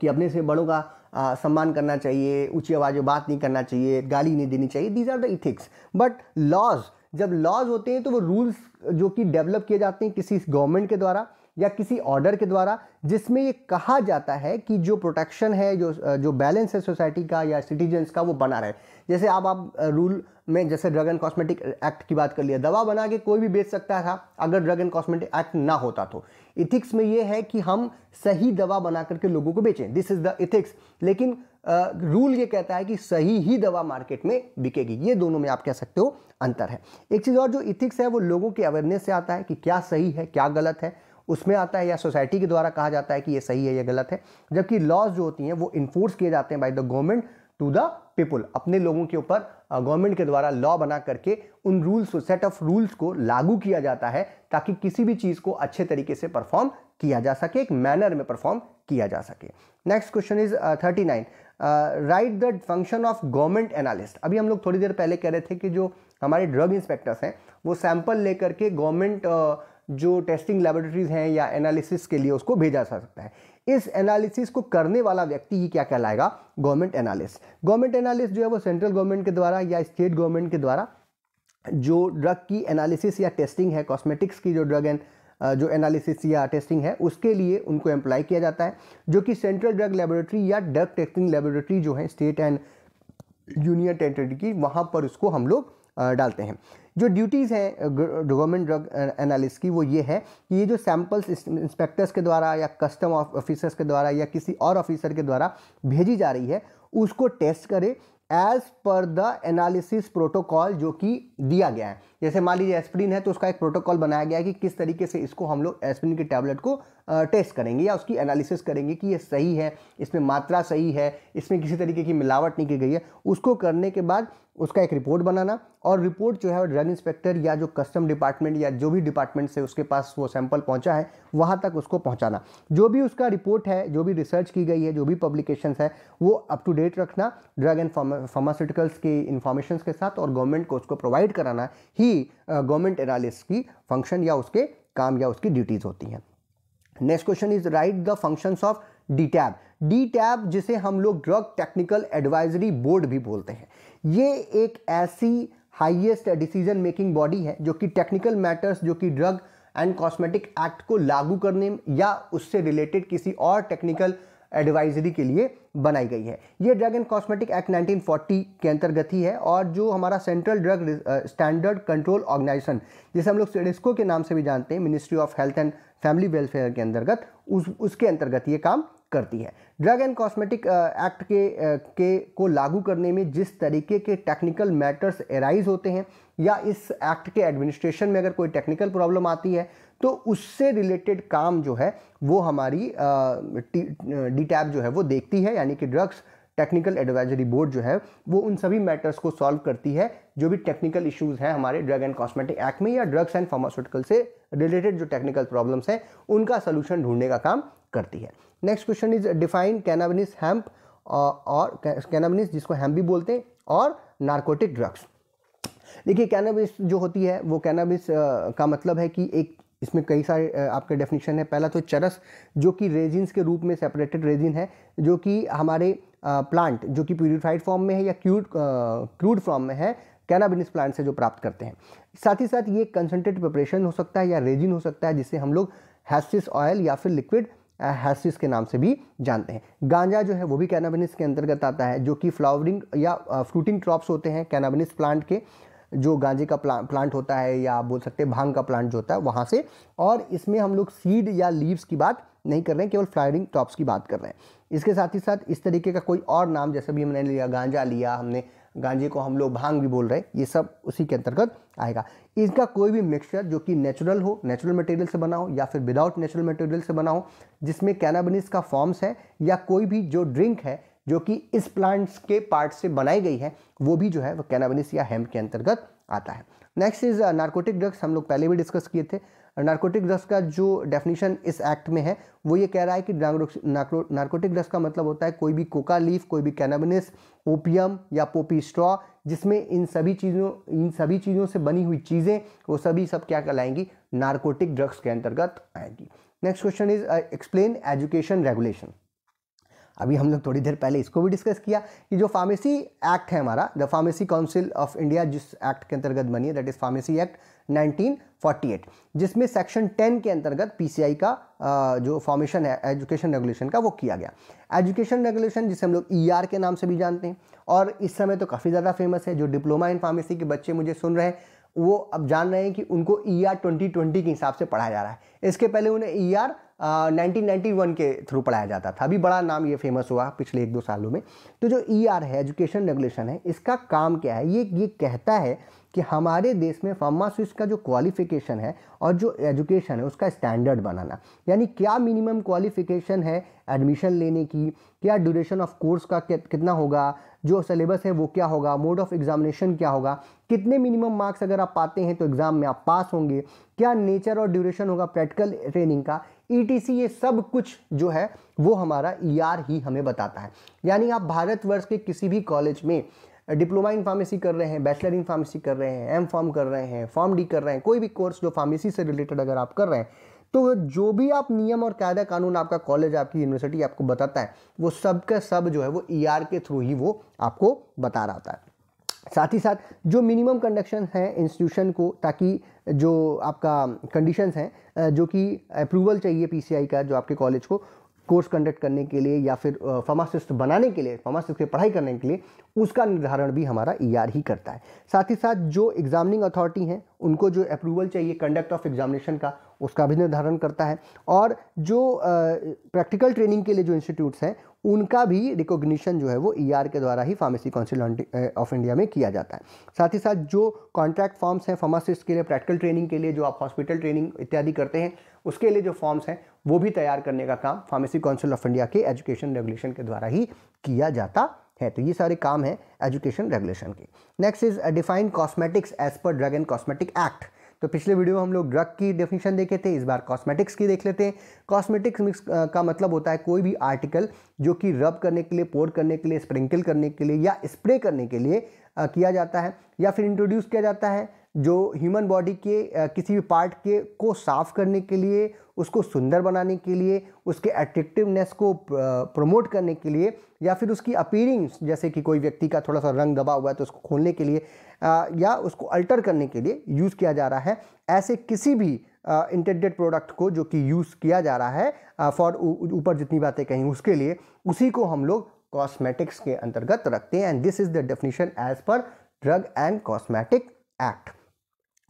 कि अपने से बड़ों का आ, सम्मान करना चाहिए ऊँची आवाज़ में बात नहीं करना चाहिए गाली नहीं देनी चाहिए these are the ethics but laws जब लॉज होते हैं तो वो रूल्स जो कि डेवलप किए जाते हैं किसी गवर्नमेंट के द्वारा या किसी ऑर्डर के द्वारा जिसमें ये कहा जाता है कि जो प्रोटेक्शन है जो जो बैलेंस है सोसाइटी का या सिटीजन्स का वो बना रहे जैसे आप आप रूल में जैसे ड्रग एंड कॉस्मेटिक एक्ट की बात कर लिया दवा बना के कोई भी बेच सकता था अगर ड्रग एंड कॉस्मेटिक एक्ट ना होता तो इथिक्स में ये है कि हम सही दवा बना करके लोगों को बेचें दिस इज द इथिक्स लेकिन रूल ये कहता है कि सही ही दवा मार्केट में बिकेगी ये दोनों में आप कह सकते हो अंतर है एक चीज़ और जो इथिक्स है वो लोगों के अवेयरनेस से आता है कि क्या सही है क्या गलत है उसमें आता है या सोसाइटी के द्वारा कहा जाता है कि ये सही है या गलत है जबकि लॉज जो होती हैं वो इन्फोर्स किए जाते हैं by the government to the people अपने लोगों के ऊपर गवर्नमेंट के द्वारा लॉ बना करके उन रूल्स सेट ऑफ रूल्स को लागू किया जाता है ताकि किसी भी चीज़ को अच्छे तरीके से परफॉर्म किया जा सके एक मैनर में परफॉर्म किया जा सके next question is thirty nine write the function of government analyst अभी हम लोग थोड़ी देर पहले कह रहे थे कि जो हमारे ड्रग इंस्पेक्टर्स हैं वो सैंपल लेकर के गवर्नमेंट जो टेस्टिंग लेबोरेटरीज हैं या एनालिसिस के लिए उसको भेजा जा सकता है इस एनालिसिस को करने वाला व्यक्ति ही क्या कहलाएगा गवर्नमेंट एनालिस्ट गवर्नमेंट एनालिस्ट जो है वो सेंट्रल गवर्नमेंट के द्वारा या स्टेट गवर्नमेंट के द्वारा जो ड्रग की एनालिसिस या टेस्टिंग है कॉस्मेटिक्स की जो ड्रग एंड जो एनालिसिस या टेस्टिंग है उसके लिए उनको एम्प्लाई किया जाता है जो कि सेंट्रल ड्रग लेबोरेटरी या ड्रग टेस्टिंग लेबोरेटरी जो है स्टेट एंड यूनियन टेरिटरी की वहाँ पर उसको हम लोग डालते हैं जो ड्यूटीज़ हैं गवर्नमेंट ड्रग एनालिस की वो ये है कि ये जो सैंपल्स इंस्पेक्टर्स के द्वारा या कस्टम ऑफिसर्स के द्वारा या किसी और ऑफिसर के द्वारा भेजी जा रही है उसको टेस्ट करें as per the analysis protocol जो कि दिया गया है जैसे मान लीजिए एस्प्रिन है तो उसका एक प्रोटोकॉल बनाया गया है कि किस तरीके से इसको हम लोग एस्प्रिन के टैबलेट को टेस्ट करेंगे या उसकी एनालिसिस करेंगे कि ये सही है इसमें मात्रा सही है इसमें किसी तरीके की मिलावट नहीं की गई है उसको करने के बाद उसका एक रिपोर्ट बनाना और रिपोर्ट जो है ड्रग इंस्पेक्टर या जो कस्टम डिपार्टमेंट या जो भी डिपार्टमेंट से उसके पास वो सैंपल पहुंचा है वहाँ तक उसको पहुंचाना जो भी उसका रिपोर्ट है जो भी रिसर्च की गई है जो भी पब्लिकेशंस है वो अप टू डेट रखना ड्रग एंड फार्मास्यूटिकल्स की इन्फॉर्मेशन के साथ और गवर्नमेंट को उसको प्रोवाइड कराना ही ही गवर्नमेंट एनालिस्ट की फंक्शन या उसके काम या उसकी ड्यूटीज़ होती हैं next question is write the functions of D TAB D TAB जिसे हम लोग ड्रग टेक्निकल एडवाइजरी बोर्ड भी बोलते हैं ये एक ऐसी हाइएस्ट डिसीजन मेकिंग बॉडी है जो कि टेक्निकल मैटर्स जो कि ड्रग एंड कॉस्मेटिक एक्ट को लागू करने या उससे रिलेटेड किसी और टेक्निकल uh, एडवाइजरी के लिए बनाई गई है ये ड्रग एंड कॉस्मेटिक एक्ट 1940 के अंतर्गत ही है और जो हमारा central drug standard control organisation जिसे हम लोग सिडिस्को के नाम से भी जानते हैं ministry of health and family welfare के अंतर्गत उस उसके अंतर्गत ये काम करती है ड्रग एंड कॉस्मेटिक एक्ट के के को लागू करने में जिस तरीके के टेक्निकल मैटर्स एराइज होते हैं या इस एक्ट के एडमिनिस्ट्रेशन में अगर कोई टेक्निकल प्रॉब्लम आती है तो उससे रिलेटेड काम जो है वो हमारी डी टैब जो है वो देखती है यानी कि ड्रग्स टेक्निकल एडवाइजरी बोर्ड जो है वो उन सभी मैटर्स को सॉल्व करती है जो भी टेक्निकल इश्यूज हैं हमारे ड्रग एंड कॉस्मेटिक एक्ट में या ड्रग्स एंड फार्मास्यूटिकल से रिलेटेड जो टेक्निकल प्रॉब्लम्स हैं उनका सोल्यूशन ढूंढने का काम करती है next question is define cannabis hemp और कैनाबिनिस जिसको हैम्प भी बोलते हैं और नार्कोटिक ड्रग्स देखिए कैनाबिस जो होती है वो कैनाबिस का मतलब है कि एक इसमें कई सारे आपके डेफिनेशन है पहला तो चरस जो कि रेजिन्स के रूप में सेपरेटेड रेजिन है जो कि हमारे प्लांट जो कि प्यूरिफाइड फॉर्म में है या क्यूड क्रूड फॉर्म में है कैनाबिनिस प्लांट से जो प्राप्त करते हैं साथ ही साथ ये कंसनट्रेट प्रिपरेशन हो सकता है या रेजिन हो सकता है जिसे हम लोग हैसिस ऑयल या फिर लिक्विड हैसिस के नाम से भी जानते हैं गांजा जो है वो भी कैनाबिनिस के अंतर्गत आता है जो कि फ्लावरिंग या फ्रूटिंग क्रॉप्स होते हैं कैनाबिनिस प्लांट के जो गांजे का प्ला, प्लांट होता है या बोल सकते हैं भांग का प्लांट जो होता है वहाँ से और इसमें हम लोग सीड या लीव्स की बात नहीं कर रहे हैं केवल फ्लावरिंग टॉप्स की बात कर रहे हैं इसके साथ ही साथ इस तरीके का कोई और नाम जैसे भी हमने लिया गांजा लिया हमने गांजे को हम लोग भांग भी बोल रहे हैं ये सब उसी के अंतर्गत आएगा इसका कोई भी मिक्सचर जो कि नेचुरल हो नेचुरल मटेरियल से बना हो या फिर विदाउट नेचुरल मटेरियल से बना हो जिसमें कैनाबनिस का फॉर्म्स है या कोई भी जो ड्रिंक है जो कि इस प्लांट्स के पार्ट से बनाई गई है वो भी जो है वो कैनाबिनिस या हेम्प के अंतर्गत आता है नेक्स्ट इज नार्कोटिक ड्रग्स हम लोग पहले भी डिस्कस किए थे नार्कोटिक ड्रग्स का जो डेफिनेशन इस एक्ट में है वो ये कह रहा है कि नार्कोटिक ड्रग्स का मतलब होता है कोई भी कोका लीफ कोई भी कैनाबिनिस ओपियम या पोपी स्ट्रॉ जिसमें इन सभी चीज़ों इन सभी चीज़ों से बनी हुई चीज़ें वो सभी सब क्या कहलाएंगी नार्कोटिक ड्रग्स के अंतर्गत आएंगी next question is explain education regulation अभी हम लोग थोड़ी देर पहले इसको भी डिस्कस किया कि जो फार्मेसी एक्ट है हमारा the pharmacy council of India जिस एक्ट के अंतर्गत बनी है दैट इज़ फार्मेसी एक्ट 1948 जिसमें सेक्शन 10 के अंतर्गत पीसीआई का जो फॉर्मेशन है एजुकेशन रेगुलेशन का वो किया गया एजुकेशन रेगुलेशन जिसे हम लोग ई e ER के नाम से भी जानते हैं और इस समय तो काफ़ी ज़्यादा फेमस है जो डिप्लोमा इन फार्मेसी के बच्चे मुझे सुन रहे हैं वो अब जान रहे हैं कि उनको ई आर ट्वेंटी ट्वेंटी के हिसाब से पढ़ाया जा रहा है इसके पहले उन्हें ई e आर 1991 के थ्रू पढ़ाया जाता था अभी बड़ा नाम ये फेमस हुआ पिछले एक दो सालों में तो जो ई e ER है एजुकेशन रेगुलेशन है इसका काम क्या है ये ये कहता है कि हमारे देश में फार्मासिस्ट का जो क्वालिफिकेशन है और जो एजुकेशन है उसका स्टैंडर्ड बनाना यानी क्या मिनिमम क्वालिफिकेशन है एडमिशन लेने की क्या ड्यूरेशन ऑफ कोर्स का कितना होगा जो सिलेबस है वो क्या होगा मोड ऑफ एग्जामिनेशन क्या होगा कितने मिनिमम मार्क्स अगर आप पाते हैं तो एग्ज़ाम में आप पास होंगे क्या नेचर और ड्यूरेशन होगा प्रैक्टिकल ट्रेनिंग का ईटीसी e ये सब कुछ जो है वो हमारा ईआर e ही हमें बताता है यानी आप भारतवर्ष के किसी भी कॉलेज में डिप्लोमा इन फार्मेसी कर रहे हैं बैचलर इन फार्मेसी कर रहे हैं एम फॉर्म कर रहे हैं फॉर्म डी कर रहे हैं कोई भी कोर्स जो फार्मेसी से रिलेटेड अगर आप कर रहे हैं तो जो भी आप नियम और कायदा कानून आपका कॉलेज आपकी यूनिवर्सिटी आपको बताता है वो सब का सब जो है वो ई e के थ्रू ही वो आपको बता रहा होता है साथ ही साथ जो मिनिमम कंडक्शन हैं इंस्टीट्यूशन को ताकि जो आपका कंडीशंस हैं जो कि अप्रूवल चाहिए पीसीआई का जो आपके कॉलेज को कोर्स कंडक्ट करने के लिए या फिर फार्मासिस्ट बनाने के लिए फार्मासिस्ट की पढ़ाई करने के लिए उसका निर्धारण भी हमारा ई e ही करता है साथ ही साथ जो एग्जामिनिंग अथॉरिटी हैं उनको जो अप्रूवल चाहिए कंडक्ट ऑफ एग्जामिनेशन का उसका भी निर्धारण करता है और जो प्रैक्टिकल ट्रेनिंग के लिए जो इंस्टीट्यूट्स हैं उनका भी रिकॉग्निशन जो है वो ई e ER के द्वारा ही फार्मेसी काउंसिल ऑफ इंडिया में किया जाता है साथ ही साथ जो कॉन्ट्रैक्ट फॉर्म्स हैं फार्मासिस्ट के लिए प्रैक्टिकल ट्रेनिंग के लिए जो आप हॉस्पिटल ट्रेनिंग इत्यादि करते हैं उसके लिए जो फॉर्म्स हैं वो भी तैयार करने का काम फार्मेसी काउंसिल ऑफ इंडिया के एजुकेशन रेगुलेशन के द्वारा ही किया जाता है तो ये सारे काम हैं एजुकेशन रेगुलेशन के next is define cosmetics as per drug and cosmetic act तो पिछले वीडियो में हम लोग ड्रग की डेफिनेशन देखे थे इस बार कॉस्मेटिक्स की देख लेते हैं कॉस्मेटिक्स मिक्स uh, का मतलब होता है कोई भी आर्टिकल जो कि रब करने के लिए पोर करने के लिए स्प्रिंकल करने के लिए या स्प्रे करने के लिए uh, किया जाता है या फिर इंट्रोड्यूस किया जाता है जो ह्यूमन बॉडी के किसी भी पार्ट के को साफ़ करने के लिए उसको सुंदर बनाने के लिए उसके एट्रेक्टिवनेस को प्रमोट करने के लिए या फिर उसकी अपीयरिंग्स जैसे कि कोई व्यक्ति का थोड़ा सा रंग दबा हुआ है तो उसको खोलने के लिए या उसको अल्टर करने के लिए यूज़ किया जा रहा है ऐसे किसी भी इंटेडेड प्रोडक्ट को जो कि यूज़ किया जा रहा है फॉर ऊपर जितनी बातें कहीं उसके लिए उसी को हम लोग कॉस्मेटिक्स के अंतर्गत रखते हैं and this is the definition as per drug and cosmetic act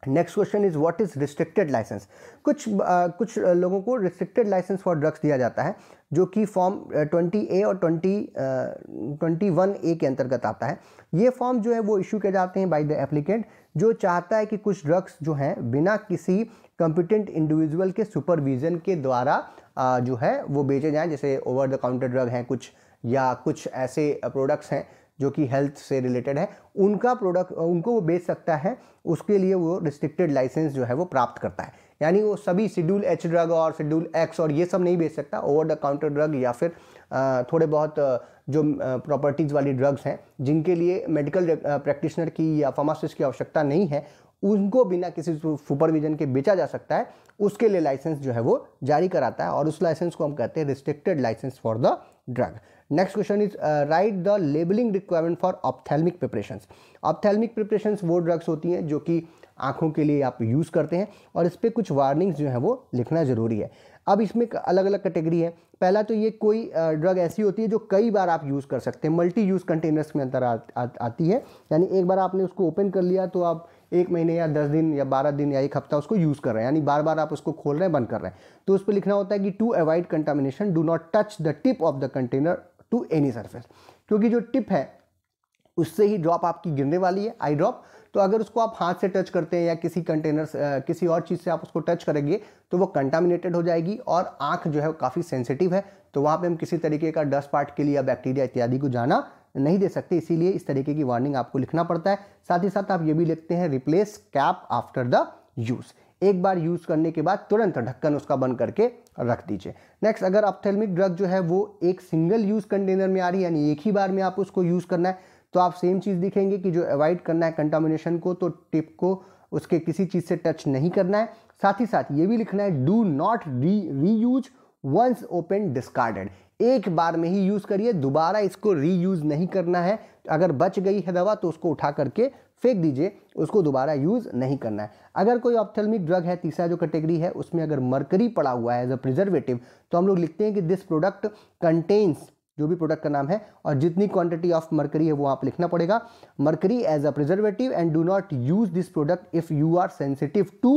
next question is what is restricted licence कुछ आ, कुछ लोगों को रिस्ट्रिक्टेड लाइसेंस फॉर ड्रग्स दिया जाता है जो कि फॉर्म ट्वेंटी ए और ट्वेंटी ट्वेंटी वन ए के अंतर्गत आता है ये फॉर्म जो है वो इशू किए जाते हैं बाय द एप्लीकेंट जो चाहता है कि कुछ ड्रग्स जो हैं बिना किसी कंपिटेंट इंडिविजुअल के सुपरविज़न के द्वारा आ, जो है वो बेचे जाएँ जैसे ओवर द काउंटर ड्रग हैं कुछ या कुछ ऐसे प्रोडक्ट्स हैं जो कि हेल्थ से रिलेटेड है उनका प्रोडक्ट उनको वो बेच सकता है उसके लिए वो रिस्ट्रिक्टेड लाइसेंस जो है वो प्राप्त करता है यानी वो सभी शेड्यूल एच ड्रग और शेड्यूल एक्स और ये सब नहीं बेच सकता ओवर द काउंटर ड्रग या फिर थोड़े बहुत जो प्रॉपर्टीज़ वाली ड्रग्स हैं जिनके लिए मेडिकल प्रैक्टिशनर की या फार्मासिस्ट की आवश्यकता नहीं है उनको बिना किसी सुपरविजन के बेचा जा सकता है उसके लिए लाइसेंस जो है वो जारी कराता है और उस लाइसेंस को हम कहते हैं restricted licence for the drug next question is write the labelling requirement for ophthalmic preparations ophthalmic preparations वो ड्रग्स होती हैं जो कि आँखों के लिए आप यूज़ करते हैं और इस पर कुछ वार्निंग्स जो हैं वो लिखना ज़रूरी है अब इसमें अलग अलग कैटेगरी है पहला तो ये कोई ड्रग uh, ऐसी होती है जो कई बार आप यूज़ कर सकते हैं मल्टी यूज़ कंटेनर्स में अंतर आ, आ, आती है यानी एक बार आपने उसको ओपन कर लिया तो आप एक महीने या दस दिन या बारह दिन या एक हफ्ता उसको यूज़ कर रहे हैं यानी बार बार आप उसको खोल रहे हैं बंद कर रहे हैं तो उस पर लिखना होता है कि to avoid contamination do not touch the tip of the container to any surface क्योंकि जो टिप है उससे ही ड्रॉप आपकी गिरने वाली है आई ड्रॉप तो अगर उसको आप हाथ से टच करते हैं या किसी कंटेनर किसी और चीज़ से आप उसको टच करेंगे तो वो कंटामिनेटेड हो जाएगी और आँख जो है काफ़ी सेंसिटिव है तो वहाँ पे हम किसी तरीके का डस्ट पार्ट के लिए या बैक्टीरिया इत्यादि को जाना नहीं दे सकते इसीलिए इस तरीके की वार्निंग आपको लिखना पड़ता है साथ ही साथ आप ये भी लिखते हैं replace cap after the use एक बार यूज़ करने के बाद तुरंत ढक्कन उसका बंद करके रख दीजिए नेक्स्ट अगर ऑप्थेलमिक ड्रग जो है वो एक सिंगल यूज़ कंटेनर में आ रही है यानी एक ही बार में आप उसको यूज़ करना है तो आप सेम चीज़ दिखेंगे कि जो अवॉइड करना है कंटामिनेशन को तो टिप को उसके किसी चीज़ से टच नहीं करना है साथ ही साथ ये भी लिखना है डू नॉट री री यूज वंस ओपन डिस्कार्डेड एक बार में ही यूज़ करिए दोबारा इसको रीयूज़ नहीं करना है अगर बच गई है दवा तो उसको उठा करके फेंक दीजिए उसको दोबारा यूज़ नहीं करना है अगर कोई ऑप्थेलमिक ड्रग है तीसरा जो कैटेगरी है उसमें अगर मरकरी पड़ा हुआ है एज अ प्रिजर्वेटिव तो हम लोग लिखते हैं कि दिस प्रोडक्ट कंटेन्स जो भी प्रोडक्ट का नाम है और जितनी क्वांटिटी ऑफ मरकरी है वो आप लिखना पड़ेगा mercury as a preservative and do not use this product if you are sensitive to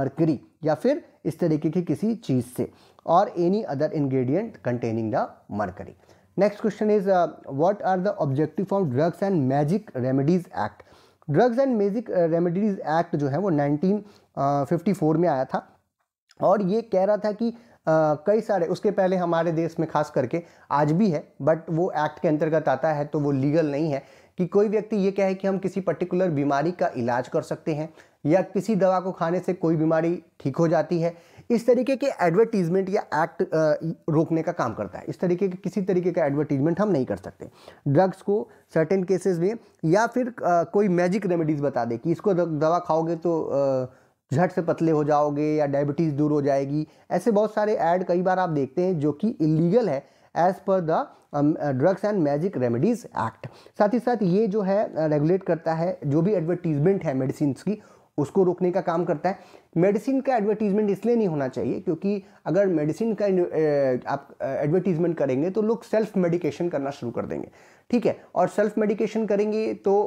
mercury या फिर इस तरीके की किसी चीज़ से और any other ingredient containing the mercury next question is what are the objective of drugs and magic remedies act drugs and magic remedies act जो है वो 1954 में आया था और ये कह रहा था कि Uh, कई सारे उसके पहले हमारे देश में खास करके आज भी है बट वो एक्ट के अंतर्गत आता है तो वो लीगल नहीं है कि कोई व्यक्ति ये कहे कि हम किसी पर्टिकुलर बीमारी का इलाज कर सकते हैं या किसी दवा को खाने से कोई बीमारी ठीक हो जाती है इस तरीके के एडवर्टीजमेंट या एक्ट रोकने का काम करता है इस तरीके के किसी तरीके का एडवर्टीजमेंट हम नहीं कर सकते ड्रग्स को सर्टेन केसेस में या फिर आ, कोई मैजिक रेमेडीज़ बता दे कि इसको दवा खाओगे तो झट से पतले हो जाओगे या डायबिटीज़ दूर हो जाएगी ऐसे बहुत सारे ऐड कई बार आप देखते हैं जो कि इलीगल है as per the drugs and magic remedies act साथ ही साथ ये जो है रेगुलेट करता है जो भी एडवर्टीजमेंट है मेडिसिन की उसको रोकने का काम करता है मेडिसिन का एडवर्टीजमेंट इसलिए नहीं होना चाहिए क्योंकि अगर मेडिसिन का आप एडवर्टीजमेंट करेंगे तो लोग सेल्फ मेडिकेशन करना शुरू कर देंगे ठीक है और सेल्फ मेडिकेशन करेंगे तो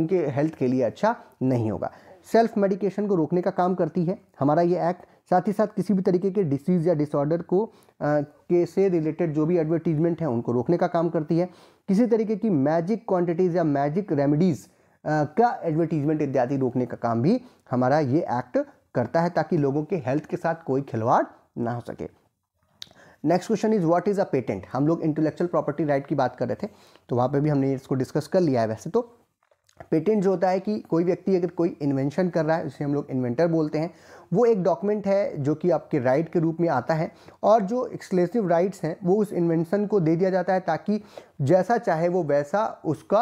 उनके हेल्थ के लिए अच्छा नहीं होगा सेल्फ मेडिकेशन को रोकने का काम करती है हमारा ये एक्ट साथ ही साथ किसी भी तरीके के डिसीज़ या डिसऑर्डर को आ, के से रिलेटेड जो भी एडवर्टीजमेंट है उनको रोकने का काम करती है किसी तरीके की मैजिक क्वांटिटीज़ या मैजिक रेमेडीज़ का एडवर्टीजमेंट इत्यादि रोकने का काम भी हमारा ये एक्ट करता है ताकि लोगों के हेल्थ के साथ कोई खिलवाड़ ना हो सके next question is what is a patent हम लोग इंटेलेक्चुअल प्रॉपर्टी राइट की बात कर रहे थे तो वहाँ पे भी हमने इसको डिस्कस कर लिया है वैसे तो पेटेंट जो होता है कि कोई व्यक्ति अगर कोई इन्वेंशन कर रहा है उसे हम लोग इन्वेंटर बोलते हैं वो एक डॉक्यूमेंट है जो कि आपके राइट के रूप में आता है और जो एक्सक्लूसिव राइट्स हैं वो उस इन्वेंशन को दे दिया जाता है ताकि जैसा चाहे वो वैसा उसका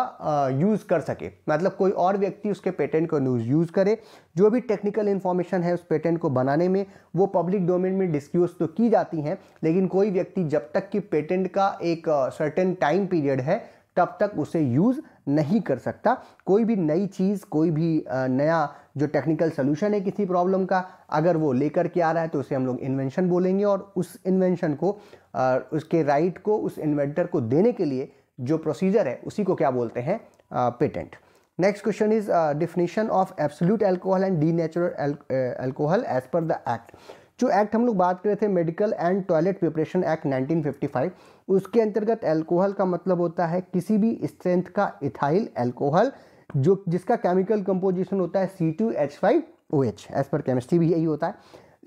यूज़ कर सके मतलब कोई और व्यक्ति उसके पेटेंट को यूज़ करे जो भी टेक्निकल इन्फॉर्मेशन है उस पेटेंट को बनाने में वो पब्लिक डोमेन में डिस्क्यूज तो की जाती हैं लेकिन कोई व्यक्ति जब तक कि पेटेंट का एक सर्टेन टाइम पीरियड है तब तक उसे यूज़ नहीं कर सकता कोई भी नई चीज़ कोई भी नया जो टेक्निकल सोल्यूशन है किसी प्रॉब्लम का अगर वो लेकर के आ रहा है तो उसे हम लोग इन्वेंशन बोलेंगे और उस इन्वेंशन को उसके राइट को उस इन्वेंटर को देने के लिए जो प्रोसीजर है उसी को क्या बोलते हैं patent next question is definition of absolute alcohol and denatured alcohol as per the act जो एक्ट हम लोग बात कर रहे थे medical and toilet preparation act 1955 उसके अंतर्गत एल्कोहल का मतलब होता है किसी भी स्ट्रेंथ का इथाइल एल्कोहल जो जिसका केमिकल कंपोजिशन होता है C two H five O H as per chemistry भी यही होता है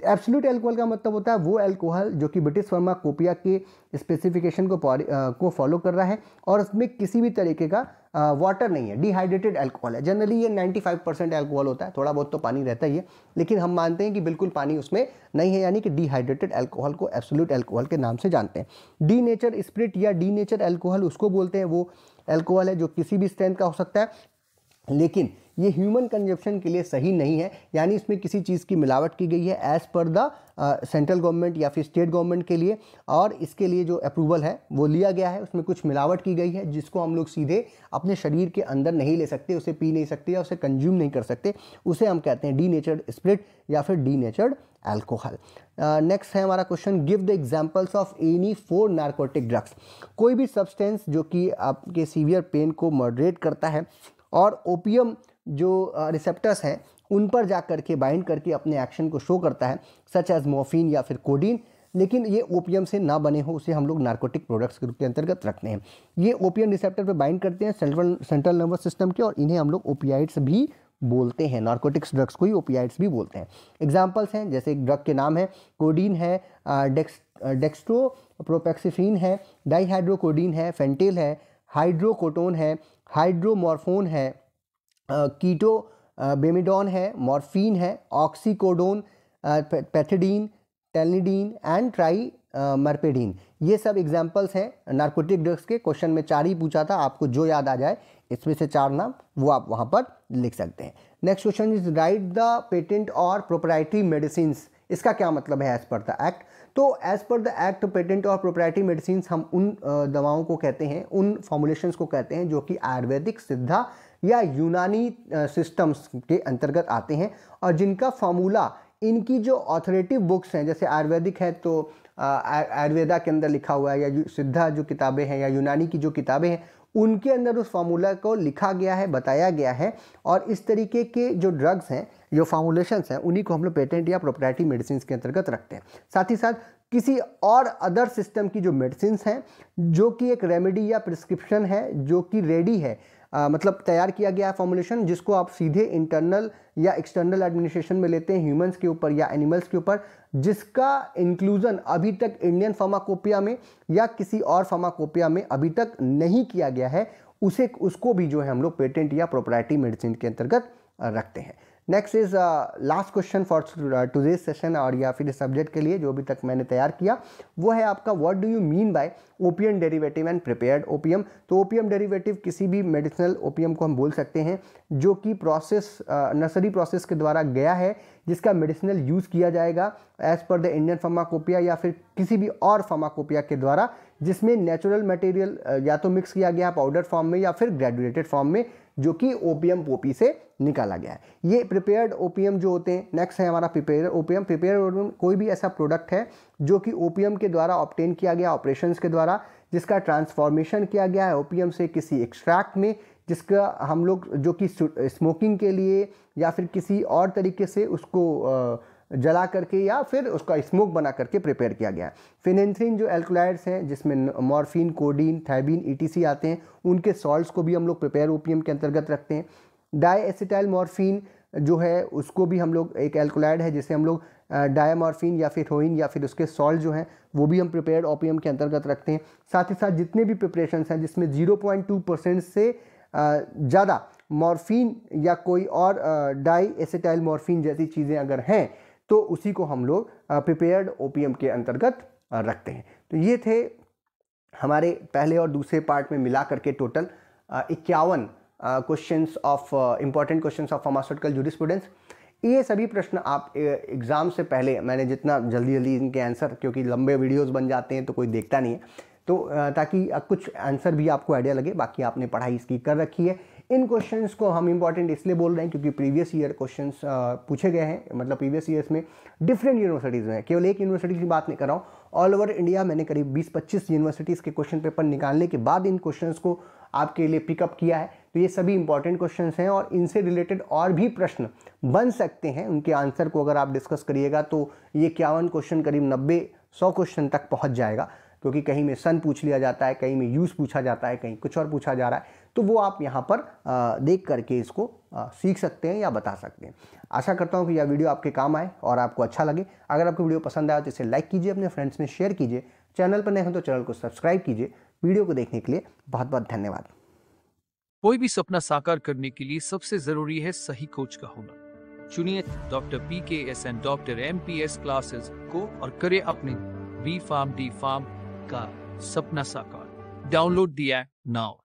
एब्सोल्यूट एल्कोहल का मतलब होता है वो एल्कोहल जो कि ब्रिटिश कोपिया के स्पेसिफिकेशन को आ, को फॉलो कर रहा है और उसमें किसी भी तरीके का वाटर नहीं है डिहाइड्रेटेड एल्कोहल है जनरली ये 95 परसेंट एल्कोहल होता है थोड़ा बहुत तो पानी रहता ही है लेकिन हम मानते हैं कि बिल्कुल पानी उसमें नहीं है यानी कि डिहाइड्रेटेड एल्कोहल को एब्सोल्यूट एल्कोहल के नाम से जानते हैं डी नेचर स्प्रिट या डी नेचर एल्कोहल उसको बोलते हैं वो एल्कोहल है जो किसी भी स्ट्रेंथ का हो सकता है लेकिन ये ह्यूमन कंजप्शन के लिए सही नहीं है यानी इसमें किसी चीज़ की मिलावट की गई है as per the central government या फिर स्टेट गवर्नमेंट के लिए और इसके लिए जो अप्रूवल है वो लिया गया है उसमें कुछ मिलावट की गई है जिसको हम लोग सीधे अपने शरीर के अंदर नहीं ले सकते उसे पी नहीं सकते या उसे कंज्यूम नहीं कर सकते उसे हम कहते हैं डी नेचर्ड स्प्रिट या फिर denatured alcohol next uh, है हमारा question give the examples of any four narcotic drugs कोई भी सब्सटेंस जो कि आपके सीवियर पेन को मॉडरेट करता है और ओपियम जो रिसेप्टर्स हैं उन पर जा करके बाइंड करके अपने एक्शन को शो करता है सच एज मोफिन या फिर कोडीन लेकिन ये ओपियम से ना बने हो उसे हम लोग नार्कोटिक प्रोडक्ट्स के रूप के अंतर्गत रखते हैं ये ओपियम रिसेप्टर पर बाइंड करते हैं सेंट्रल सेंट्रल नर्वस सिस्टम के और इन्हें हम लोग ओपियाइड्स भी बोलते हैं नार्कोटिक्स ड्रग्स को ही ओपियाइड्स भी बोलते हैं एग्जाम्पल्स हैं जैसे एक ड्रग के नाम है कोडीन है डेक्स डेक्स्ट्रो प्रोपेक्सिफिन है डाईहाइड्रोकोडीन है फेंटेल है हाइड्रोकोटोन है हाइड्रोमॉर्फोन है कीटो बेमिडोन है मॉर्फीन है oxycodone pethidine tilidine and trimeperidine ये सब एग्जाम्पल्स हैं नार्कोटिक ड्रग्स के क्वेश्चन में चार ही पूछा था आपको जो याद आ जाए इसमें से चार नाम वो आप वहाँ पर लिख सकते हैं next question is write the patent और प्रोपराइटरी मेडिसिन इसका क्या मतलब है एज पर द एक्ट तो as per the act patent और प्रोपराइटरी मेडिसिन हम उन दवाओं को कहते हैं उन फॉर्मुलेशन को कहते हैं जो कि आयुर्वेदिक सिद्धा या यूनानी सिस्टम्स के अंतर्गत आते हैं और जिनका फार्मूला इनकी जो ऑथोरेटिव बुक्स हैं जैसे आयुर्वेदिक है तो आयुर्वेदा के अंदर लिखा हुआ है या सिद्धा जो किताबें हैं या यूनानी की जो किताबें हैं उनके अंदर उस फार्मूला को लिखा गया है बताया गया है और इस तरीके के जो ड्रग्स हैं जो फार्मूलेशंस हैं उन्हीं को हम लोग पेटेंट या प्रोपर्टी मेडिसिन के अंतर्गत रखते हैं साथ ही साथ किसी और अदर सिस्टम की जो मेडिसिन हैं जो कि एक रेमेडी या प्रिस्क्रिप्शन है जो कि रेडी है आ, मतलब तैयार किया गया है फॉर्मुलेशन जिसको आप सीधे इंटरनल या एक्सटर्नल एडमिनिस्ट्रेशन में लेते हैं ह्यूमंस के ऊपर या एनिमल्स के ऊपर जिसका इंक्लूजन अभी तक इंडियन फार्माकोपिया में या किसी और फार्माकोपिया में अभी तक नहीं किया गया है उसे उसको भी जो है हम लोग पेटेंट या प्रोपर्टी मेडिसिन के अंतर्गत रखते हैं next is last question for today session और या फिर सब्जेक्ट के लिए जो भी तक मैंने तैयार किया वो है आपका what do you mean by opium derivative and prepared opium तो ओपीएम डेरिवेटिव किसी भी मेडिसिनल ओपीएम को हम बोल सकते हैं जो कि प्रोसेस नर्सरी प्रोसेस के द्वारा गया है जिसका मेडिसिनल यूज़ किया जाएगा as per the Indian pharmacopoeia या फिर किसी भी और फार्माकोपिया के द्वारा जिसमें नेचुरल मटेरियल uh, या तो मिक्स किया गया पाउडर फॉर्म में या फिर ग्रेजुएटेड फॉर्म में जो कि ओपीएम पोपी से निकाला गया है ये प्रिपेयर्ड ओपीएम जो होते हैं नेक्स्ट है हमारा प्रिपेयर ओपीएम प्रिपेयर ओपीएम कोई भी ऐसा प्रोडक्ट है जो कि ओपीएम के द्वारा ऑप्टेन किया गया ऑपरेशन के द्वारा जिसका ट्रांसफॉर्मेशन किया गया है ओपीएम से किसी एक्सट्रैक्ट में जिसका हम लोग जो कि स्मोकिंग के लिए या फिर किसी और तरीके से उसको जला करके या फिर उसका स्मोक बना करके प्रिपेयर किया गया है फिनेंथ्रीन जो एल्कोलाइड्स हैं जिसमें मॉर्फिन कोडीन थैबिन ई आते हैं उनके सॉल्ट्स को भी हम लोग प्रिपेयर ओपीएम के अंतर्गत रखते हैं डाई मॉर्फिन जो है उसको भी हम लोग एक एल्कोलाइड है जिसे हम लोग डायमॉर्फिन या फिर होइन या फिर उसके सॉल्ट जो हैं वो भी हम प्रिपेयर्ड ओपीएम के अंतर्गत रखते हैं साथ ही साथ जितने भी प्रिपरेशन हैं जिसमें 0.2 परसेंट से ज़्यादा मॉर्फिन या कोई और डाई एसिटाइल मॉर्फिन जैसी चीज़ें अगर हैं तो उसी को हम लोग प्रिपेयर्ड ओ के अंतर्गत रखते हैं तो ये थे हमारे पहले और दूसरे पार्ट में मिला करके टोटल इक्यावन questions of important questions of pharmaceutical students ये सभी प्रश्न आप एग्ज़ाम से पहले मैंने जितना जल्दी जल्दी इनके आंसर क्योंकि लंबे वीडियोस बन जाते हैं तो कोई देखता नहीं है तो uh, ताकि uh, कुछ आंसर भी आपको आइडिया लगे बाकी आपने पढ़ाई इसकी कर रखी है इन क्वेश्चंस को हम इम्पॉर्टेंट इसलिए बोल रहे हैं क्योंकि प्रीवियस ईयर क्वेश्चंस पूछे गए हैं मतलब प्रीवियस ईयर्स में डिफरेंट यूनिवर्सिटीज़ में केवल एक यूनिवर्सिटी की बात नहीं कर रहा हूँ ऑल ओवर इंडिया मैंने करीब 20-25 यूनिवर्सिटीज़ के क्वेश्चन पेपर निकालने के बाद इन क्वेश्चंस को आपके लिए पिकअप किया है तो ये सभी इंपॉर्टेंट क्वेश्चन हैं और इनसे रिलेटेड और भी प्रश्न बन सकते हैं उनके आंसर को अगर आप डिस्कस करिएगा तो ये इक्यावन क्वेश्चन करीब नब्बे सौ क्वेश्चन तक पहुँच जाएगा क्योंकि कहीं में सन पूछ लिया जाता है कहीं में यूज़ पूछा जाता है कहीं कुछ और पूछा जा रहा है तो वो आप यहाँ पर देख करके इसको सीख सकते हैं या बता सकते हैं आशा करता हूँ कि यह वीडियो आपके काम आए और आपको अच्छा लगे अगर आपको वीडियो पसंद आया तो इसे लाइक कीजिए अपने फ्रेंड्स में शेयर कीजिए चैनल पर नए हो तो चैनल को सब्सक्राइब कीजिए वीडियो को देखने के लिए बहुत बहुत धन्यवाद कोई भी सपना साकार करने के लिए सबसे जरूरी है सही कोच का होना चुनिए doctor P K S and doctor M P S classes को और करे अपने बी फार्म डी फार्म का सपना साकार डाउनलोड दिया नाउ